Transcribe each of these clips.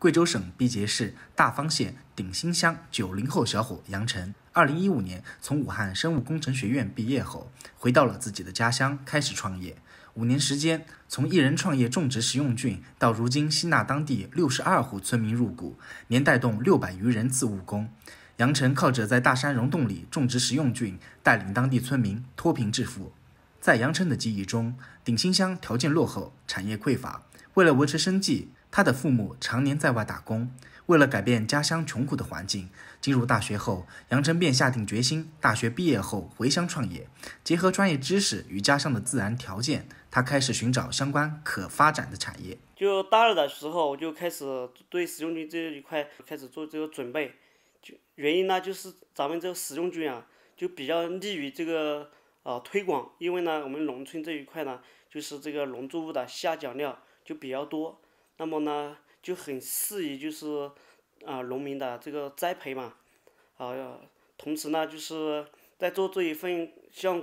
贵州省毕节市大方县鼎新乡九零后小伙杨成，二零一五年从武汉生物工程学院毕业后，回到了自己的家乡，开始创业。五年时间，从一人创业种植食用菌，到如今吸纳当地六十二户村民入股，年带动六百余人次务工。杨成靠着在大山溶洞里种植食用菌，带领当地村民脱贫致富。在杨成的记忆中，鼎新乡条件落后，产业匮乏，为了维持生计。他的父母常年在外打工，为了改变家乡穷苦的环境，进入大学后，杨成便下定决心，大学毕业后回乡创业。结合专业知识与家乡的自然条件，他开始寻找相关可发展的产业。就大二的时候，我就开始对使用菌这一块开始做这个准备。就原因呢，就是咱们这个食用菌啊，就比较利于这个呃推广，因为呢，我们农村这一块呢，就是这个农作物的下脚料就比较多。那么呢，就很适宜就是，啊，农民的这个栽培嘛，啊，同时呢，就是在做这一份像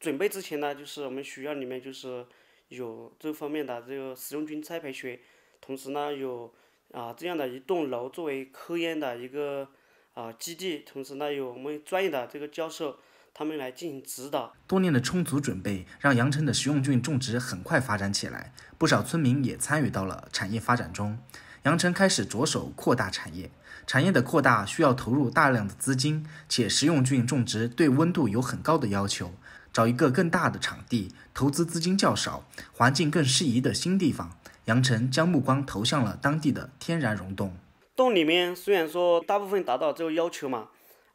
准备之前呢，就是我们学校里面就是有这方面的这个食用菌栽培学，同时呢有啊这样的一栋楼作为科研的一个啊基地，同时呢有我们专业的这个教授。他们来进行指导。多年的充足准备，让阳城的食用菌种植很快发展起来，不少村民也参与到了产业发展中。阳城开始着手扩大产业，产业的扩大需要投入大量的资金，且食用菌种植对温度有很高的要求。找一个更大的场地，投资资金较少，环境更适宜的新地方，杨城将目光投向了当地的天然溶洞。洞里面虽然说大部分达到这个要求嘛，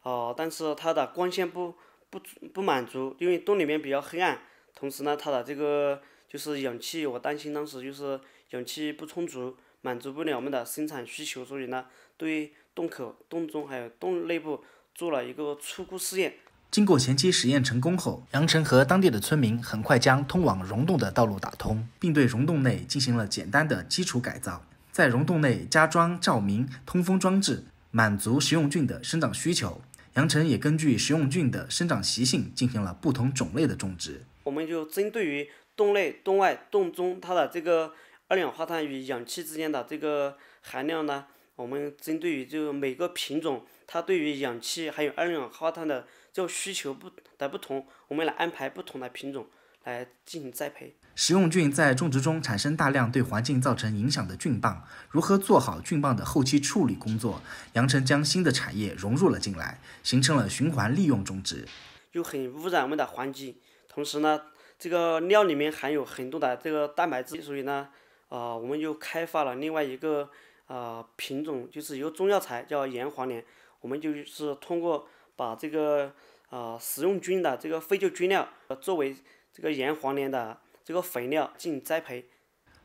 哦，但是它的光线不。不不满足，因为洞里面比较黑暗，同时呢，它的这个就是氧气，我担心当时就是氧气不充足，满足不了我们的生产需求，所以呢，对洞口、洞中还有洞内部做了一个初步试验。经过前期实验成功后，杨成和当地的村民很快将通往溶洞的道路打通，并对溶洞内进行了简单的基础改造，在溶洞内加装照明、通风装置，满足食用菌的生长需求。杨晨也根据食用菌的生长习性进行了不同种类的种植。我们就针对于洞内、洞外、洞中它的这个二氧化碳与氧气之间的这个含量呢，我们针对于就每个品种它对于氧气还有二氧化碳的这个需求不的不同，我们来安排不同的品种。来进行栽培，食用菌在种植中产生大量对环境造成影响的菌棒，如何做好菌棒的后期处理工作？杨成将新的产业融入了进来，形成了循环利用种植，又很污染我们的环境。同时呢，这个料里面含有很多的这个蛋白质，所以呢，啊，我们又开发了另外一个啊品种，就是由中药材叫岩黄连。我们就是通过把这个啊食用菌的这个废旧菌料作为这个炎黄连的这个肥料进行栽培。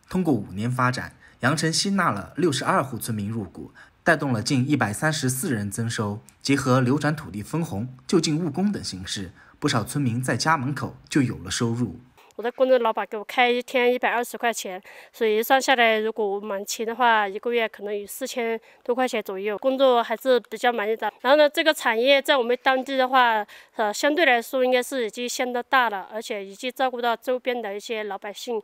通过五年发展，阳城吸纳了六十二户村民入股，带动了近一百三十四人增收。结合流转土地分红、就近务工等形式，不少村民在家门口就有了收入。我的工作，老板给我开一天一百二十块钱，所以算下来，如果我满勤的话，一个月可能有四千多块钱左右。工作还是比较满意的。然后呢，这个产业在我们当地的话，呃，相对来说应该是已经相当大了，而且已经照顾到周边的一些老百姓。